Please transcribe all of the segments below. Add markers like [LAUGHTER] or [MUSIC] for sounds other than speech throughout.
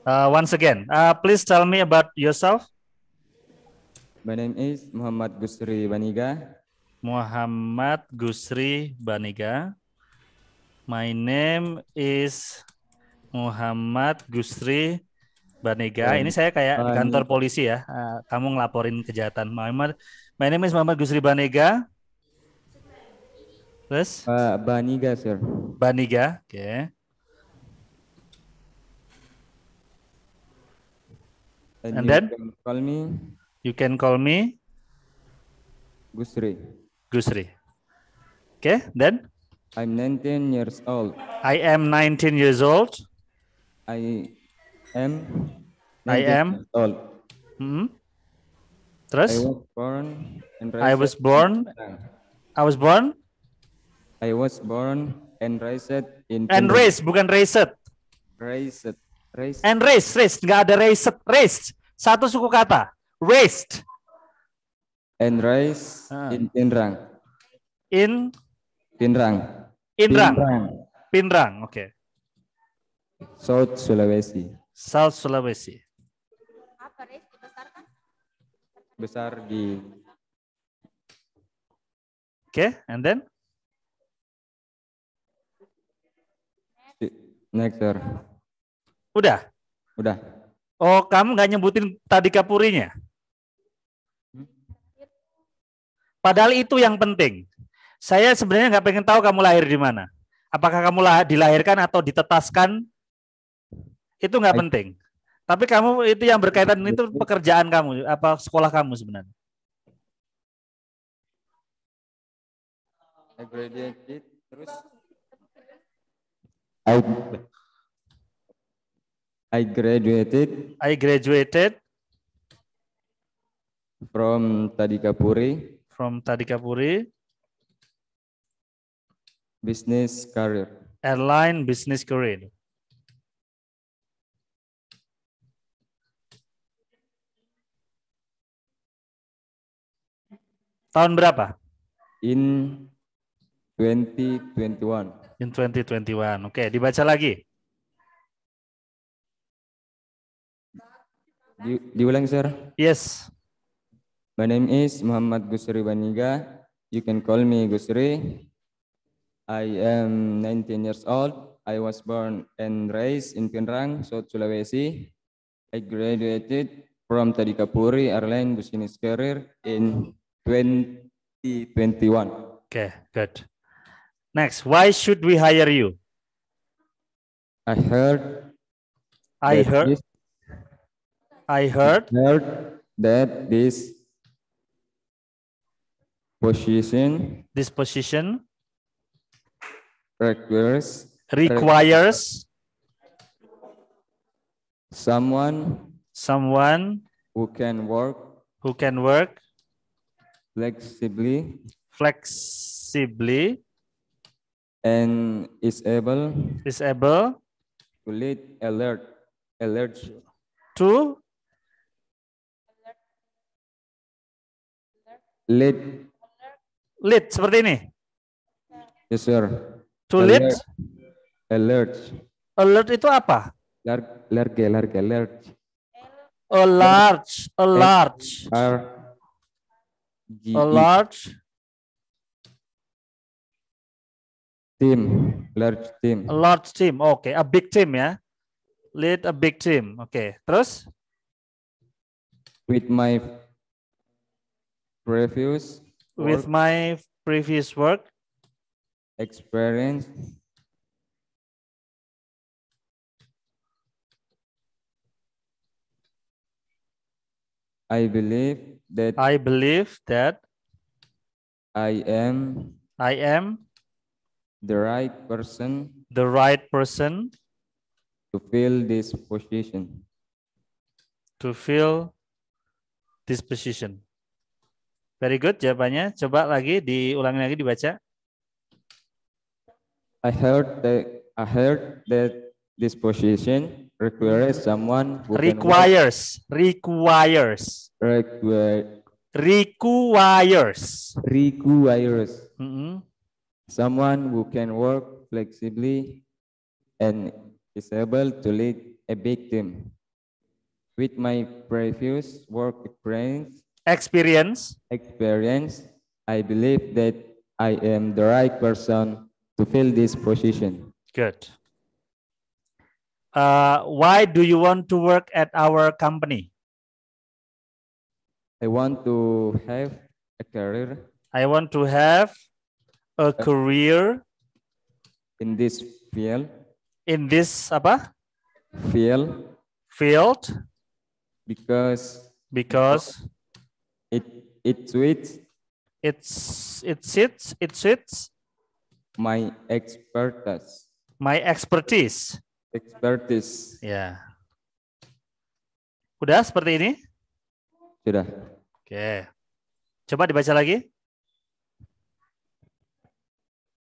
Uh, once again, uh, please tell me about yourself. My name is Muhammad Gusri Baniga. Muhammad Gusri Baniga. My name is Muhammad Gusri Baniga. Ini saya kayak di kantor polisi ya. Uh, kamu ngelaporin kejahatan. Muhammad, my name is Muhammad Gusri Baniga. Terus? Uh, Baniga, sir. Baniga, oke. Okay. And, and you then can call me. You can call me. Gusri. Gusri. Okay, then. I'm 19 years old. I am 19 years old. I am. I am. Old. Hmm. Terus? I was born. And I was born. I was born. I was born and raised in. And raised, bukan raised. Raised. Race. And race, race. Nggak ada race, race. Satu suku kata. race. And race ah. in Pinrang. In? Pinrang. Pinrang. Pinrang. Pinrang, oke. Okay. South Sulawesi. South Sulawesi. Apa race besar kan? Besar di... Oke, okay, and then? Next, sir. Udah? Udah. Oh, kamu nggak nyebutin tadi kapurinya? Hmm? Padahal itu yang penting. Saya sebenarnya nggak pengen tahu kamu lahir di mana. Apakah kamu dilahirkan atau ditetaskan? Itu nggak penting. Tapi kamu itu yang berkaitan itu pekerjaan kamu, apa sekolah kamu sebenarnya. I graduated terus I I graduated. I graduated from Tadikapuri. From Tadikapuri. Business career. Airline business career. Tahun berapa? In 2021. In 2021. Oke, dibaca lagi. Di, diulang, sir. Yes. My name is Muhammad Gusri Baniga. You can call me Gusri. I am 19 years old. I was born and raised in Pinrang, South Sulawesi. I graduated from Tadikapuri Airline Business Career in 2021. Okay, good. Next, why should we hire you? I heard. I heard. This, I heard, heard that this position this position requires requires someone someone who can work who can work flexibly flexibly and is able is able to lead alert alert to Lead. Lead seperti ini. Yes, sir. To alert. lead. Alert. Alert itu apa? Large, large, large, alert. A large, a large. R G -E. A large. Team, large team. A large team, oke. Okay. A big team ya. Lead a big team, oke. Okay. Terus? With my Previous with my previous work. Experience. I believe that I believe that I am I am the right person the right person to fill this position to fill this position Very good jawabannya. Coba lagi diulangi lagi dibaca. I heard that I heard that this position requires someone who requires requires requires requires mm -hmm. someone who can work flexibly and is able to lead a big team. With my previous work experience, experience, experience, I believe that I am the right person to fill this position. Good. Uh, why do you want to work at our company? I want to have a career. I want to have a uh, career in this field. In this apa? Field. Field. Because. Because. It it suits. It's it sits it suits. My expertise. My expertise. Expertise. Ya. Yeah. Udah seperti ini? Sudah. Oke. Okay. Coba dibaca lagi.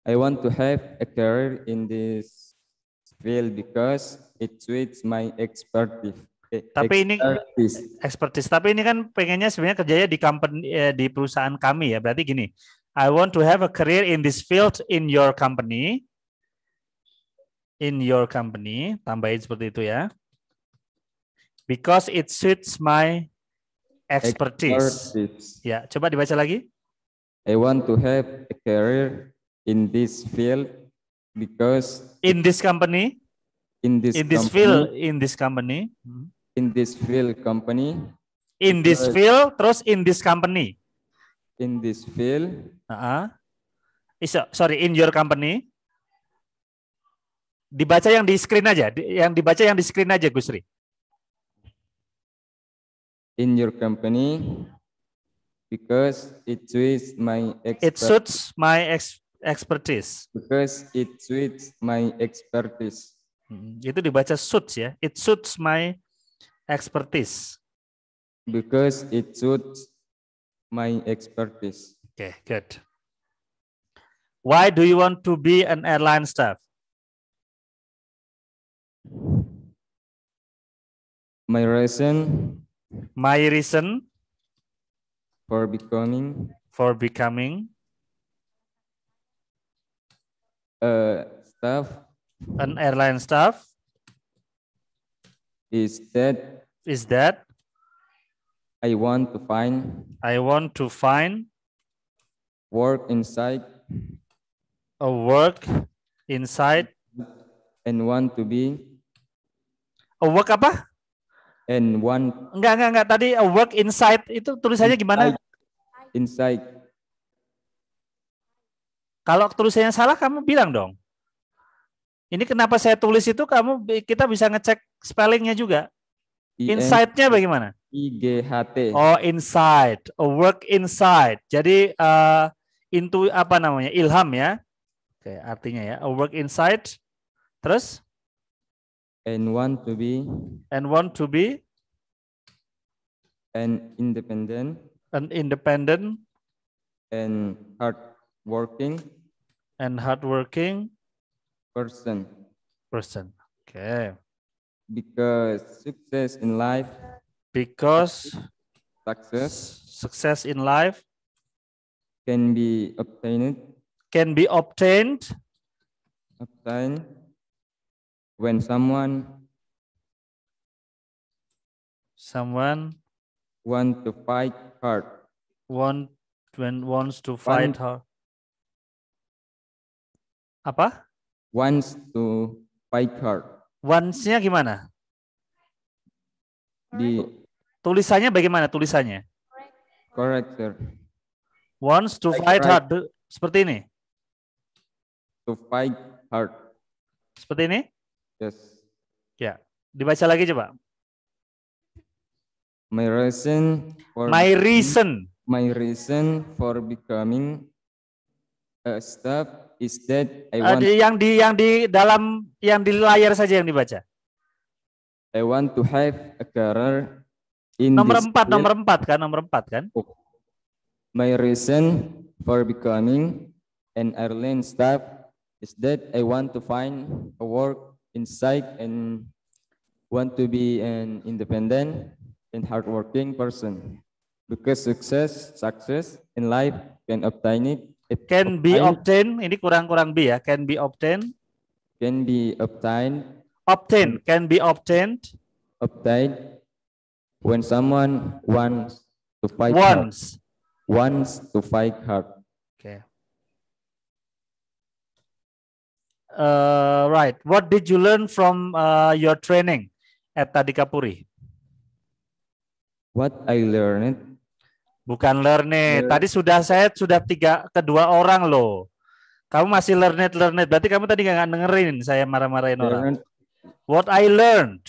I want to have a career in this field because it suits my expertise. E, Tapi ini expertise. Tapi ini kan pengennya sebenarnya kerjanya di company e, di perusahaan kami ya. Berarti gini, I want to have a career in this field in your company. In your company, tambahin seperti itu ya. Because it suits my expertise. expertise. Ya, coba dibaca lagi. I want to have a career in this field because in this company in this in this company, field in this company. Hmm in this field company in this field terus in this company in this field uh -huh. sorry in your company dibaca yang di screen aja yang dibaca yang di screen aja Gusri in your company because it suits my expertise. it suits my ex expertise because it suits my expertise hmm, itu dibaca suits ya it suits my expertise? Because it suits my expertise. Okay, good. Why do you want to be an airline staff? My reason. My reason. For becoming. For becoming. Uh, staff. An airline staff. Is that is that I want to find I want to find work inside a work inside and want to be a work apa? And one enggak enggak enggak tadi a work inside itu tulisannya gimana? Inside. Kalau tulisannya salah kamu bilang dong. Ini kenapa saya tulis itu kamu kita bisa ngecek spellingnya juga. Insight-nya bagaimana? IGHT. Oh, insight. Oh, A work insight. Jadi uh, intu apa namanya? Ilham ya. Oke, artinya ya. A work insight. Terus? And want to be. And want to be. And independent. And independent. And hard working. And hard working. person. Person. Okay. Because success in life. Because success. Success in life can be obtained. Can be obtained. Obtained when someone someone want to fight hard. Want when wants to fight hard. Apa? wants to fight hard. Wants-nya gimana? Di tulisannya bagaimana tulisannya? Correct, sir. Wants to fight, hard. Seperti ini. To fight hard. Seperti ini? Yes. Ya. Dibaca lagi coba. My reason for My reason. My reason for becoming a staff is that I eh, want uh, yang di yang di dalam yang di layar saja yang dibaca. I want to have a career in Nomor empat, nomor empat kan, nomor empat kan? Oh. My reason for becoming an airline staff is that I want to find a work inside and want to be an independent and hardworking person because success success in life can obtain it It can be obtained. Ini kurang-kurang B ya. Can be obtained. Can be obtained. Obtained. Can be obtained. Obtained. When someone wants to fight wants. hard. Wants to fight hard. Okay. Uh, right. What did you learn from uh, your training at Tadikapuri? What I learned Bukan learned. Yeah. Tadi sudah saya sudah tiga kedua orang loh. Kamu masih learned learned. Berarti kamu tadi nggak dengerin saya marah-marahin iya, orang. Kan? What I learned.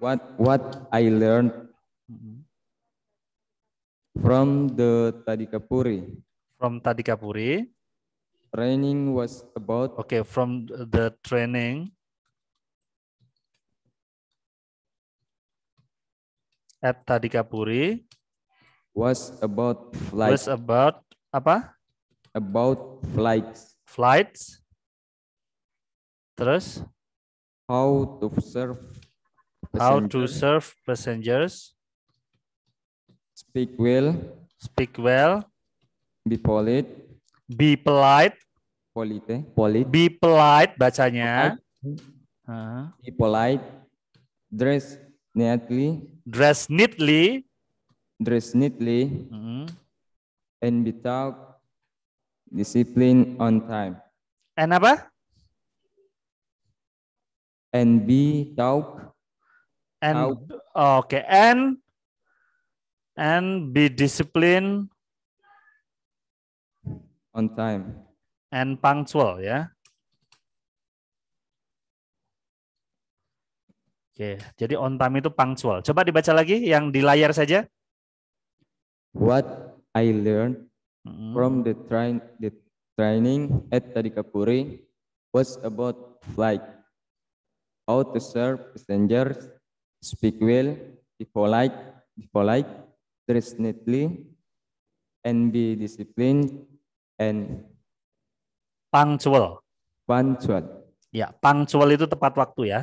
What what I learned mm-hmm. from the tadi Tadikapuri. From tadi Tadikapuri. Training was about. Okay, from the training. At Tadikapuri. Was about flights. Was about apa? About flights. Flights. Terus? How to serve. Passengers. How to serve passengers. Speak well. Speak well. Be polite. Be polite. Polite. Polite. Be polite bacanya. Polite. Uh -huh. Be polite. Dress neatly. Dress neatly dress neatly, mm -hmm. and without discipline on time. And apa? And be talk. And oke, okay. and and be disciplined on time. And punctual ya. Yeah? Oke, okay. jadi on time itu punctual. Coba dibaca lagi yang di layar saja what I learned mm-hmm. from the train the training at Tadikapuri was about flight, how to serve passengers, speak well, be polite, be polite, dress neatly, and be disciplined and punctual. Punctual. Ya, punctual itu tepat waktu ya.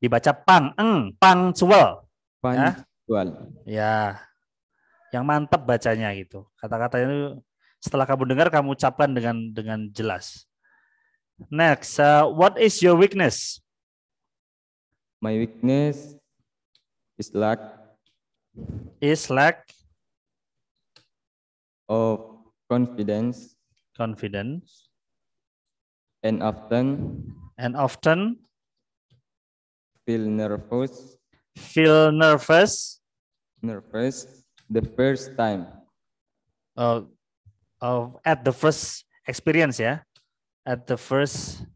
Dibaca pang, eng, punctual. Ya. Punctual. Ya. ya yang mantap bacanya gitu. Kata-katanya itu setelah kamu dengar kamu ucapkan dengan dengan jelas. Next, uh, what is your weakness? My weakness is lack. Is lack of confidence. Confidence. And often. And often. Feel nervous. Feel nervous. Nervous The first time. Uh, uh, at the first experience ya. Yeah? At the first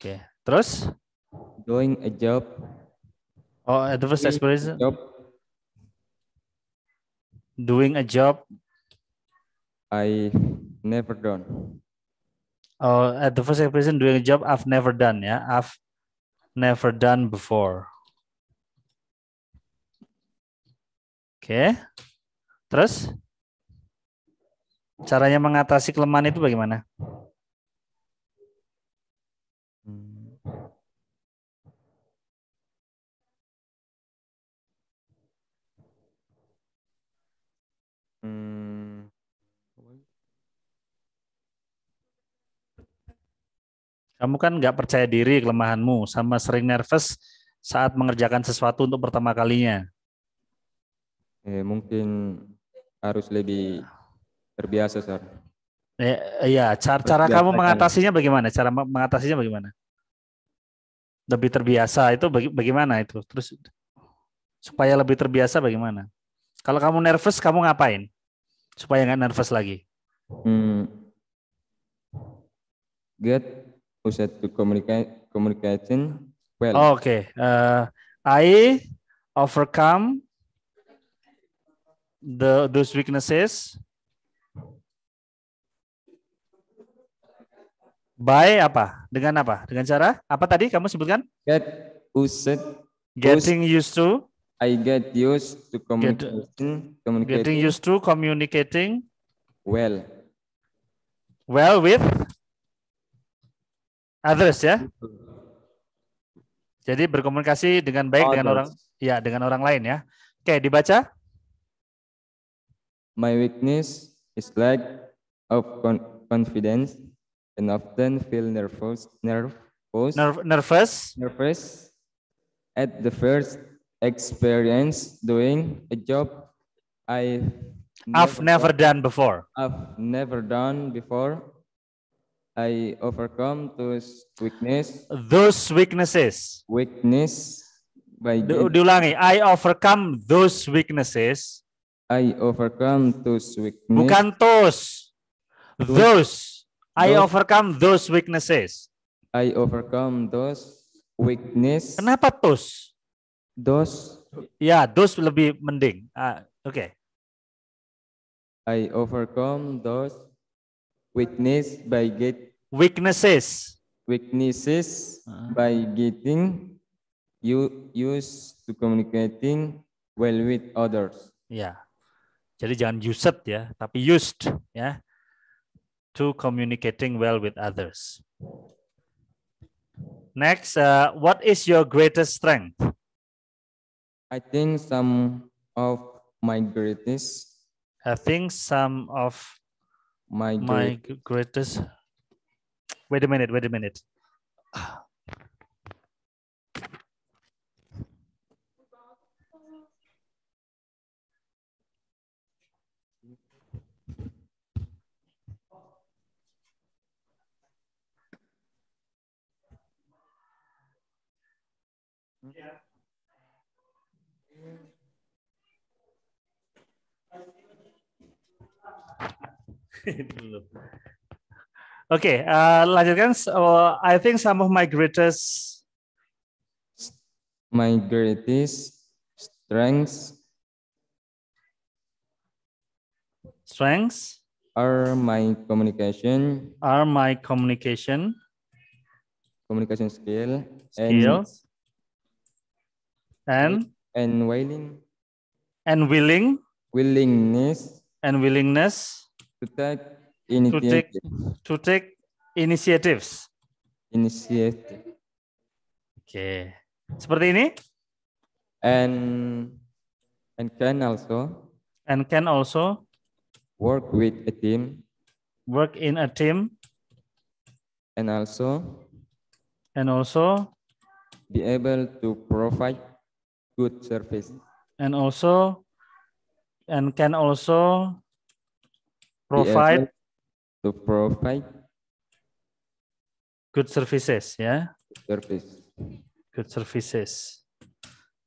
Oke, okay. terus doing a job. Oh, at the first doing experience. Job. Doing a job. I never done. Oh, at the first expression doing a job I've never done ya. Yeah? I've never done before. Oke. Okay. Terus caranya mengatasi kelemahan itu bagaimana? Kamu kan nggak percaya diri kelemahanmu, sama sering nervous saat mengerjakan sesuatu untuk pertama kalinya. Eh, mungkin harus lebih terbiasa, Sar. Eh, iya, cara, cara kamu kan? mengatasinya bagaimana? Cara mengatasinya bagaimana? Lebih terbiasa itu baga bagaimana itu? Terus supaya lebih terbiasa bagaimana? Kalau kamu nervous, kamu ngapain? Supaya nggak nervous lagi. Hmm. Get who said to communicate communication well. Oh, okay. Uh, eh, I overcome the those weaknesses by apa? Dengan apa? Dengan cara apa tadi kamu sebutkan? Get used. Getting used to. I get used to communicating. Get, communicating. Getting used to communicating. Well. Well with others ya. Jadi berkomunikasi dengan baik others. dengan orang ya dengan orang lain ya. Oke, dibaca. My weakness is lack of confidence and often feel nervous nervous Nerv nervous nervous at the first experience doing a job I I've never done before. I've never done before I overcome those weakness. Those weaknesses. Weakness by Du diulangi. I overcome those weaknesses. I overcome those weakness. Bukan those. Those. those. I overcome those weaknesses. I overcome those weakness. Kenapa those? Those. Ya, those lebih mending. Ah, Oke. Okay. I overcome those Weakness by get weaknesses. Weaknesses ah. by getting you use to communicating well with others. Ya. Jadi jangan used ya, tapi used ya. To communicating well with others. Next, uh, what is your greatest strength? I think some of my greatest. I think some of My, my greatest. Wait a minute. Wait a minute. [LAUGHS] okay, uh, lanjutkan. So, I think some of my greatest my greatest strengths strengths are my communication are my communication communication skill skills and and, and willing and willing willingness and willingness to take initiative. To take, to take initiatives. Initiative. Oke. Okay. Seperti ini? And and can also. And can also. Work with a team. Work in a team. And also. And also. Be able to provide good service. And also. And can also Iya, provide to provide good services ya. Service. Good services.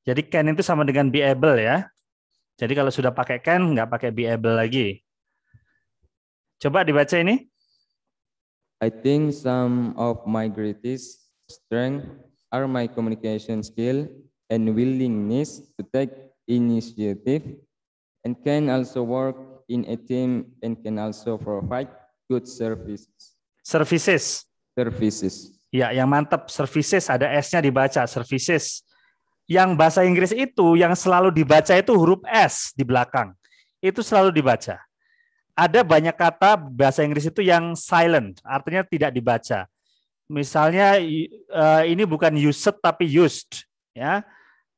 Jadi can itu sama dengan be able ya. Jadi kalau sudah pakai can nggak pakai be able lagi. Coba dibaca ini. I think some of my greatest strength are my communication skill and willingness to take initiative and can also work in a team and can also provide good services. Services. Services. Ya, yang mantap services ada S-nya dibaca services. Yang bahasa Inggris itu yang selalu dibaca itu huruf S di belakang. Itu selalu dibaca. Ada banyak kata bahasa Inggris itu yang silent, artinya tidak dibaca. Misalnya eh, ini bukan used tapi used, ya.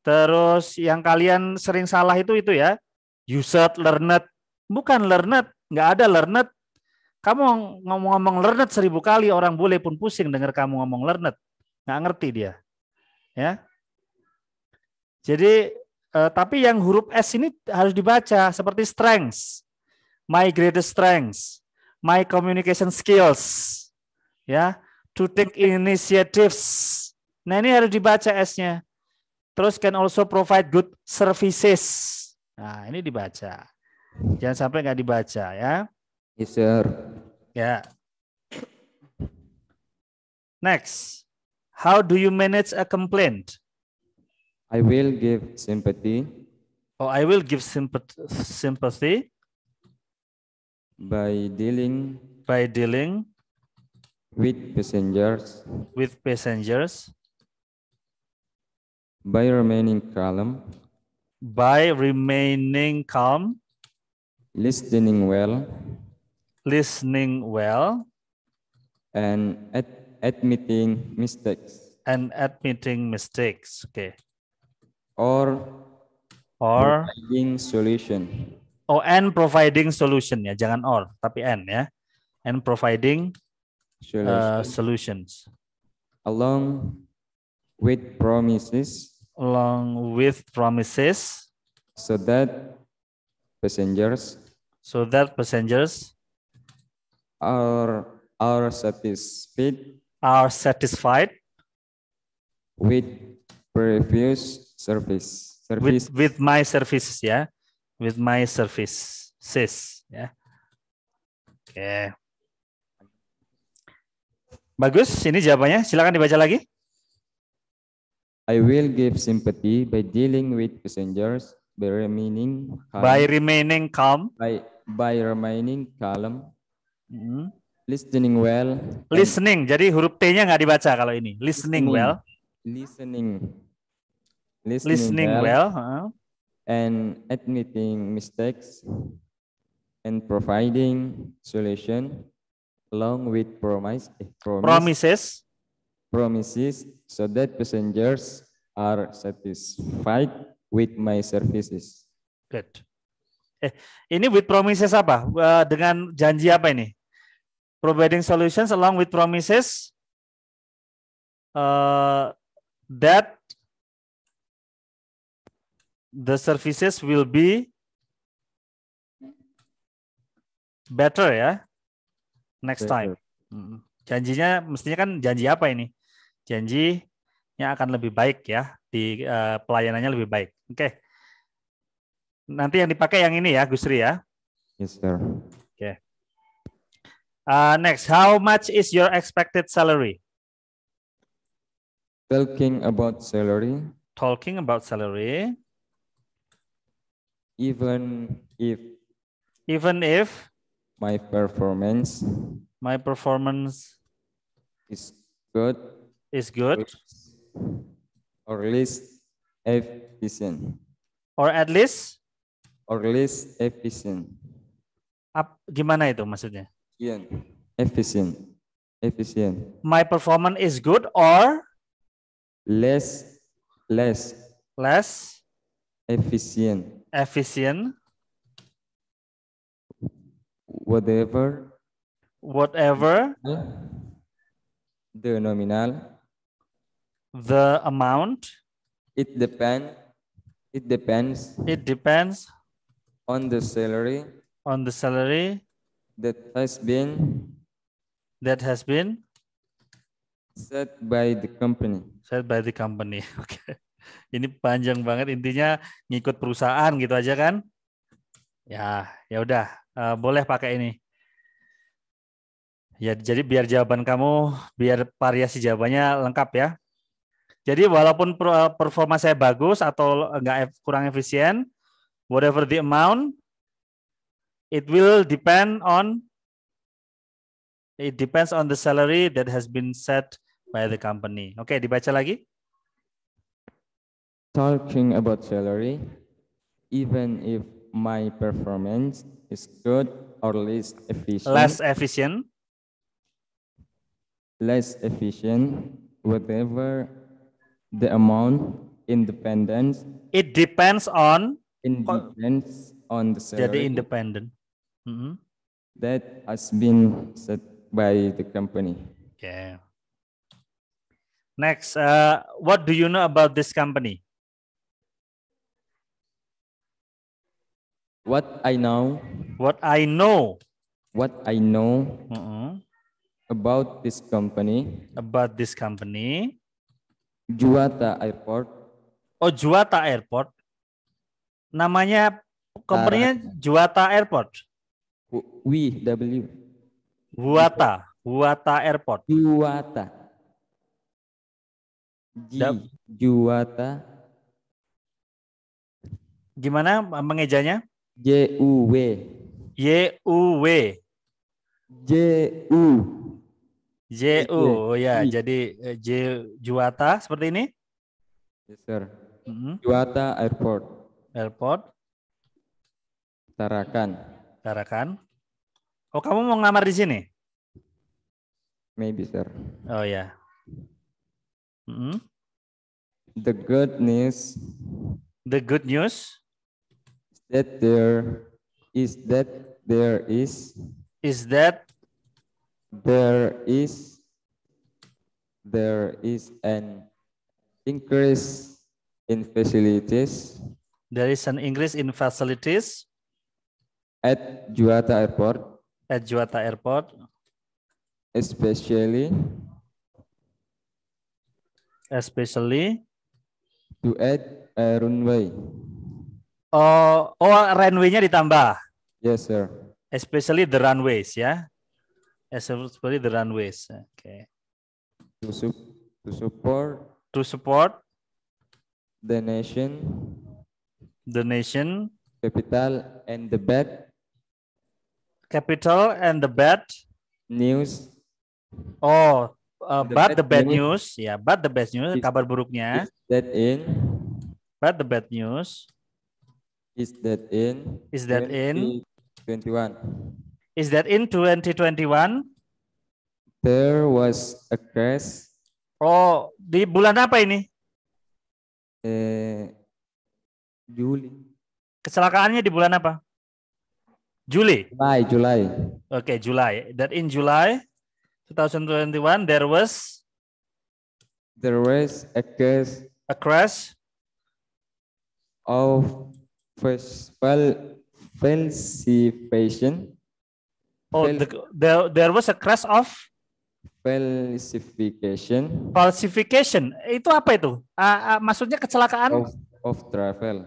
Terus yang kalian sering salah itu itu ya, used, learned, Bukan learned, nggak ada learned. Kamu ngomong-ngomong learned seribu kali, orang boleh pun pusing dengar kamu ngomong learned. Nggak ngerti dia. ya. Jadi, eh, tapi yang huruf S ini harus dibaca seperti strengths. My greatest strengths. My communication skills. Ya, to take initiatives. Nah ini harus dibaca S-nya. Terus can also provide good services. Nah ini dibaca. Jangan sampai nggak dibaca ya. Yes, sir. Ya. Next. How do you manage a complaint? I will give sympathy. Oh, I will give sympathy. By dealing. By dealing. With passengers. With passengers. By remaining calm. By remaining calm listening well, listening well, and ad admitting mistakes, and admitting mistakes. Okay. Or or providing solution. Oh, and providing solution ya, jangan or, tapi and ya. And providing uh, solution. Uh, solutions. Along with promises. Along with promises. So that passengers so that passengers are are satisfied are satisfied with previous service service with, with my services ya yeah? with my services yeah? okay. bagus ini jawabannya silakan dibaca lagi I will give sympathy by dealing with passengers by remaining calm, by remaining calm by by remaining column. Hmm. Listening well. Listening. Jadi huruf T-nya nggak dibaca kalau ini. Listening, listening well. Listening. Listening, listening well. well. And admitting mistakes and providing solution along with promise, eh, promise, promises promises so that passengers are satisfied with my services. Good. Eh, ini with promises apa? Eh, dengan janji apa ini? Providing solutions along with promises uh, that the services will be better ya next time. Hmm. Janjinya mestinya kan janji apa ini? Janjinya akan lebih baik ya di uh, pelayanannya lebih baik. Oke. Okay. Nanti yang dipakai yang ini ya, Gusri ya. Yes, sir. Oke. Okay. Uh, next, how much is your expected salary? Talking about salary. Talking about salary. Even if. Even if. My performance. My performance. Is good. Is good. Or at least efficient. Or at least or less efficient. Ap, gimana itu maksudnya? Efficient. Efficient. Efficient. My performance is good or less less less efficient. Efficient. Whatever whatever the nominal the amount it depends it depends it depends on the salary on the salary that has been that has been set by the company set by the company oke [LAUGHS] okay. ini panjang banget intinya ngikut perusahaan gitu aja kan ya ya udah uh, boleh pakai ini ya jadi biar jawaban kamu biar variasi jawabannya lengkap ya jadi walaupun performa saya bagus atau enggak e, kurang efisien whatever the amount, it will depend on it depends on the salary that has been set by the company. Oke, okay, dibaca lagi. Talking about salary, even if my performance is good or less efficient. Less efficient. Less efficient, whatever the amount, independence. It depends on independence on the salary jadi independent mm -hmm. that has been set by the company okay next uh, what do you know about this company what i know what i know what i know mm -hmm. about this company about this company Juwata Airport. Oh, Juwata Airport. Namanya company-nya Juwata Airport. W W. Juata, Juwata Airport. Juwata. G, Juwata. Gimana mengejanya? J U W. Y U W. J U. J U Oh ya, jadi eh, J Juwata seperti ini. Yes, sir. Mm -hmm. Juwata Airport airport Tarakan. Tarakan. Oh, kamu mau ngelamar di sini? Maybe, sir. Oh, ya. Yeah. Mm -hmm. The good news. The good news. That there is that there is. Is that there is there is an increase in facilities There is an increase in facilities at Juwata Airport. At Juwata Airport. Especially. Especially. To add a runway. Oh, oh runway-nya ditambah. Yes, sir. Especially the runways, ya. Yeah? Especially the runways. Oke. Okay. To, su to support. To support. The nation the nation capital and the bad capital and the bad news oh uh, the but bad the bad news, news ya yeah, but the bad news is, kabar buruknya is that in but the bad news is that in is that 20, in 21 is that in 2021 there was a crash oh di bulan apa ini eh Juli. Kecelakaannya di bulan apa? Juli. July, Oke, Okay, July. That in July 2021 there was there was a crash a crash of festival falsification. Oh, the, there, there was a crash of falsification. Falsification. Itu apa itu? Uh, uh, maksudnya kecelakaan? Of of travel.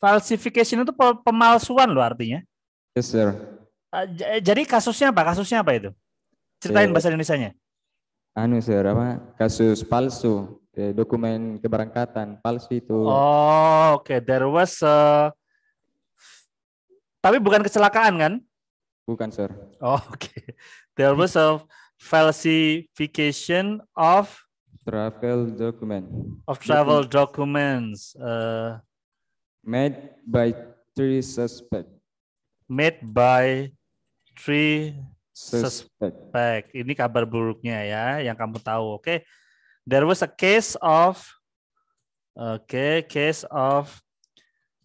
Falsification itu pemalsuan loh artinya. Yes, sir. Ah, eh, jadi kasusnya apa? Kasusnya apa itu? Ceritain eh, bahasa Indonesia-nya. Anu, sir, apa? Kasus palsu. Ya, dokumen keberangkatan palsu itu. Oh, oke. Okay. There was a... Tapi bukan kecelakaan kan? Bukan, sir. Oh, oke. Okay. There was a falsification of travel document of travel documents uh, made by three suspect made by three suspect. suspect ini kabar buruknya ya yang kamu tahu oke okay? there was a case of oke okay, case of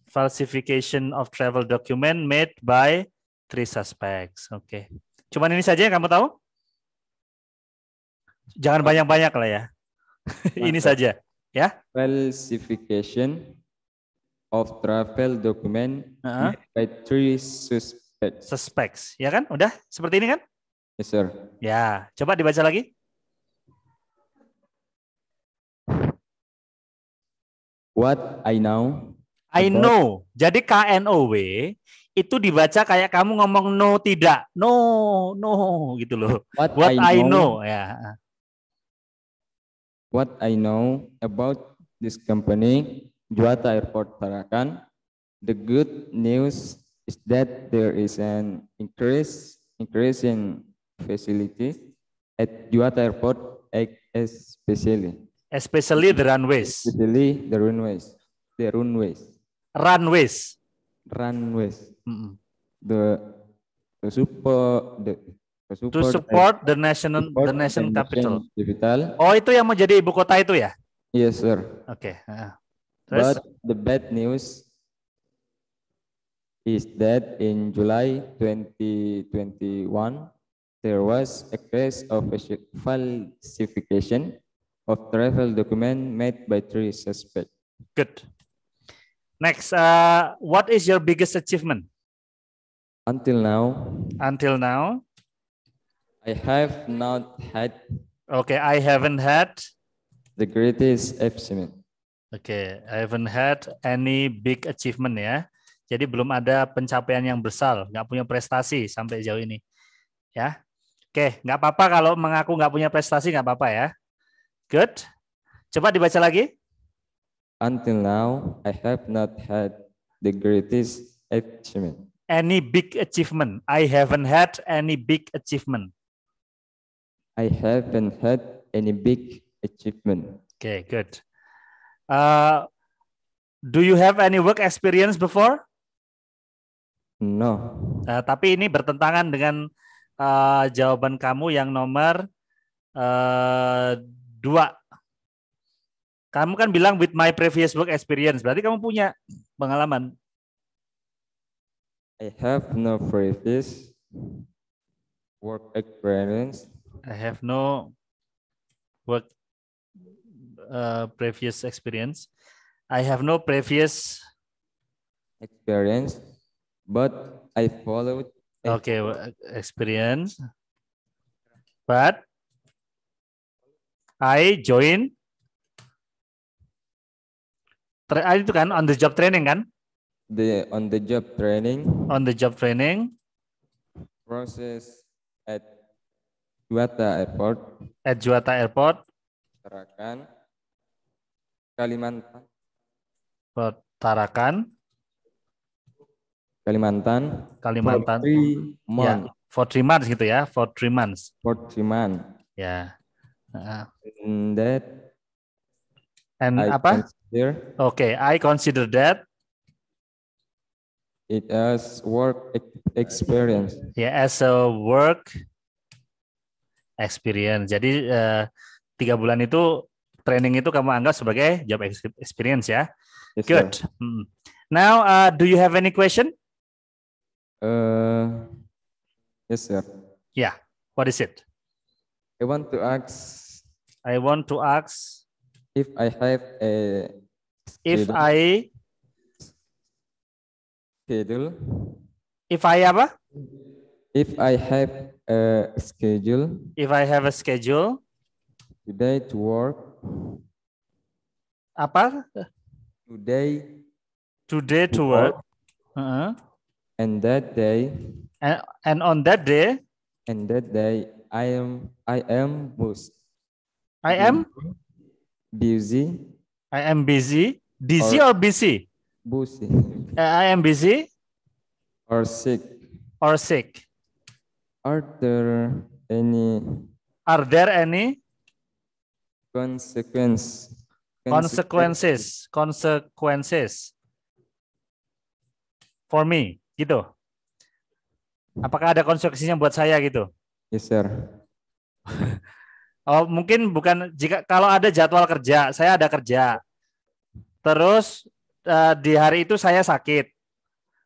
falsification of travel document made by three suspects oke okay. cuman ini saja yang kamu tahu jangan banyak-banyak lah ya [LAUGHS] Ini saja, ya. Falsification of travel document uh -huh. by three suspects. Suspects, ya kan? Udah seperti ini kan? Yes, sir. Ya, coba dibaca lagi. What I know. I know. Jadi KNOW itu dibaca kayak kamu ngomong no tidak. No, no gitu loh. What, What I, I know ya what I know about this company, Juwata Airport Tarakan, the good news is that there is an increase, increase in facilities at Juwata Airport, especially. Especially the runways. Especially the runways. The runways. Runways. Runways. Mm -hmm. The the super the support, to eh, support the national support the nation capital. Capital. Oh, itu yang mau jadi ibu kota itu ya? Yes, sir. Oke. Okay. Uh, But the bad news is that in July 2021 there was a case of a falsification of travel document made by three suspects. Good. Next, uh, what is your biggest achievement? Until now. Until now. I have not had. Okay, I haven't had. The greatest achievement. Oke, okay, I haven't had any big achievement ya. Jadi belum ada pencapaian yang besar, nggak punya prestasi sampai jauh ini. Ya, Oke, okay, nggak apa-apa kalau mengaku nggak punya prestasi nggak apa-apa ya. Good. Coba dibaca lagi. Until now, I have not had the greatest achievement. Any big achievement. I haven't had any big achievement. I haven't had any big achievement. Okay, good. Uh, do you have any work experience before? No. Uh, tapi ini bertentangan dengan uh, jawaban kamu yang nomor uh, dua. Kamu kan bilang with my previous work experience, berarti kamu punya pengalaman. I have no previous work experience. I have no work uh, previous experience. I have no previous experience, but I followed. Okay, experience. But I join. Tra ah, itu kan on the job training kan? The on the job training. On the job training. Process at Juwata Airport. At Juwata Airport. Tarakan. Kalimantan. Tarakan. Kalimantan. Kalimantan. For three ya, months. Ya, for three months gitu ya. For three months. For three months. Ya. Uh. And that. And I apa? Oke, okay, I consider that. It as work experience. yeah, as a work experience. Jadi eh, tiga bulan itu training itu kamu anggap sebagai job experience ya. Yes, Good. Hmm. Now, uh, do you have any question? Uh, yes, sir. Yeah. What is it? I want to ask. I want to ask. If I have a. If I. Schedule. If I apa? If I have a schedule. If I have a schedule. Today to work. Apa? Today. Today to, to work. work. Uh -huh. And that day. And, and on that day. And that day, I am I am busy. I am busy. I am busy. Busy or, or busy? Busy. I am busy. Or sick. Or sick. Are there any Are there any consequence consequences consequences for me gitu. Apakah ada konsekuensinya buat saya gitu? Yes, sir. [LAUGHS] oh, mungkin bukan jika kalau ada jadwal kerja, saya ada kerja. Terus uh, di hari itu saya sakit.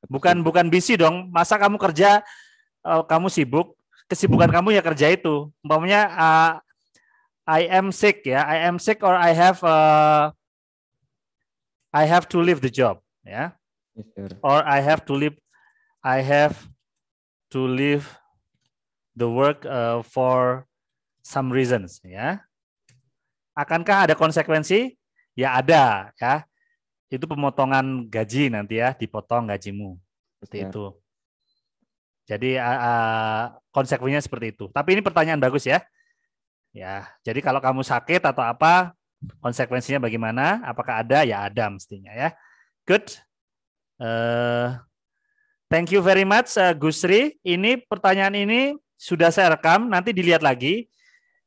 Bukan bukan busy dong. Masa kamu kerja uh, kamu sibuk, kesibukan hmm. kamu ya kerja itu. Umpamanya uh, I am sick ya, I am sick or I have uh, I have to leave the job ya. Yes, Or I have to leave I have to leave the work uh, for some reasons ya. Akankah ada konsekuensi? Ya ada ya. Itu pemotongan gaji nanti ya, dipotong gajimu. Seperti yes, itu. Jadi uh, konsekuensinya seperti itu. Tapi ini pertanyaan bagus ya. Ya, jadi kalau kamu sakit atau apa, konsekuensinya bagaimana? Apakah ada? Ya ada mestinya ya. Good. Uh, thank you very much uh, Gusri. Ini pertanyaan ini sudah saya rekam, nanti dilihat lagi.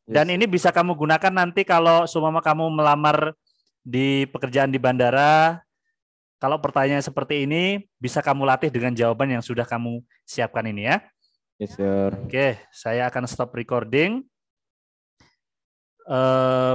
Dan yes. ini bisa kamu gunakan nanti kalau sumama kamu melamar di pekerjaan di bandara kalau pertanyaan seperti ini bisa kamu latih dengan jawaban yang sudah kamu siapkan ini ya. Yes, sir. Oke, saya akan stop recording. Uh,